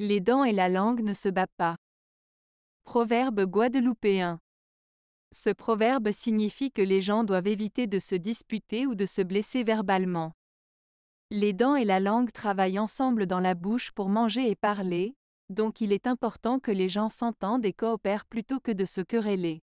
Les dents et la langue ne se battent pas. Proverbe guadeloupéen. Ce proverbe signifie que les gens doivent éviter de se disputer ou de se blesser verbalement. Les dents et la langue travaillent ensemble dans la bouche pour manger et parler, donc il est important que les gens s'entendent et coopèrent plutôt que de se quereller.